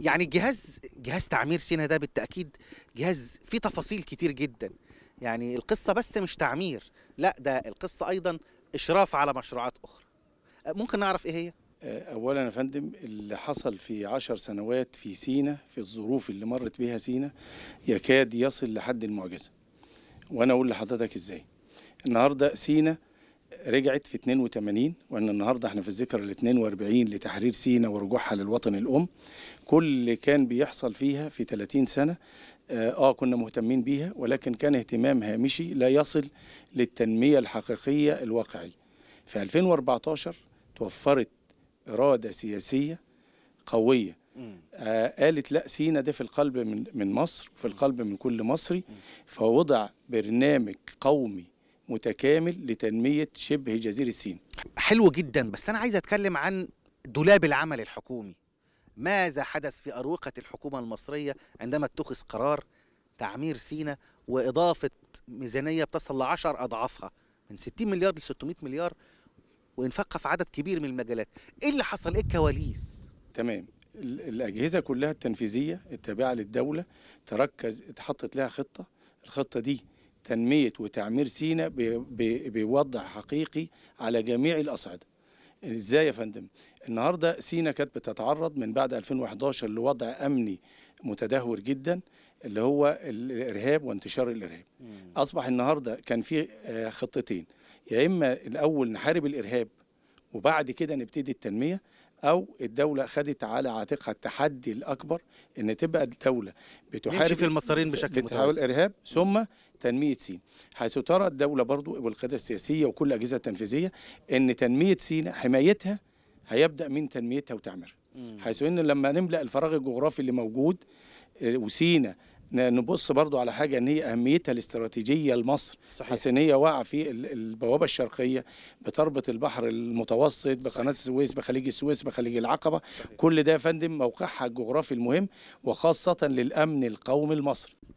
يعني جهاز جهاز تعمير سينا ده بالتاكيد جهاز فيه تفاصيل كتير جدا يعني القصه بس مش تعمير لا ده القصه ايضا اشراف على مشروعات اخرى أه، ممكن نعرف ايه هي أه، اولا يا فندم اللي حصل في عشر سنوات في سينا في الظروف اللي مرت بها سينا يكاد يصل لحد المعجزه وانا اقول لحضرتك ازاي النهارده سينا رجعت في 82 وان النهارده احنا في الذكرى ال 42 لتحرير سينا ورجوعها للوطن الام كل اللي كان بيحصل فيها في 30 سنه آه،, اه كنا مهتمين بيها ولكن كان اهتمام هامشي لا يصل للتنميه الحقيقيه الواقعيه في 2014 توفرت اراده سياسيه قويه آه قالت لا سينا ده في القلب من من مصر وفي القلب من كل مصري فوضع برنامج قومي متكامل لتنمية شبه جزيرة سين حلو جدا بس أنا عايز أتكلم عن دولاب العمل الحكومي ماذا حدث في أروقة الحكومة المصرية عندما اتخذ قرار تعمير سينا وإضافة ميزانية بتصل لعشر أضعافها من 60 مليار ل 600 مليار وإنفاقها في عدد كبير من المجالات إيه اللي حصل إيه الكواليس تمام الأجهزة كلها التنفيذية التابعة للدولة تركز اتحطت لها خطة الخطة دي تنمية وتعمير سينا بوضع حقيقي على جميع الأصعدة ازاي يا فندم النهاردة سينا كانت بتتعرض من بعد 2011 لوضع أمني متدهور جدا اللي هو الإرهاب وانتشار الإرهاب أصبح النهاردة كان في آه، خطتين يا إما الأول نحارب الإرهاب وبعد كده نبتدي التنمية او الدوله خدت على عاتقها التحدي الاكبر ان تبقى الدوله بتحارب في المصريين بشكل بتحاول ارهاب ثم تنميه سينا حيث ترى الدوله برضو والقياده السياسيه وكل الاجهزه التنفيذيه ان تنميه سينا حمايتها هيبدا من تنميتها وتعميرها حيث ان لما نملا الفراغ الجغرافي اللي موجود آه، وسينا نبص برضو على حاجة أن هي أهميتها الاستراتيجية لمصر صحيح هي واقعة في البوابة الشرقية بتربط البحر المتوسط بقناة السويس بخليج السويس بخليج العقبة صحيح. كل ده يا فندم موقعها الجغرافي المهم وخاصة للأمن القومي المصري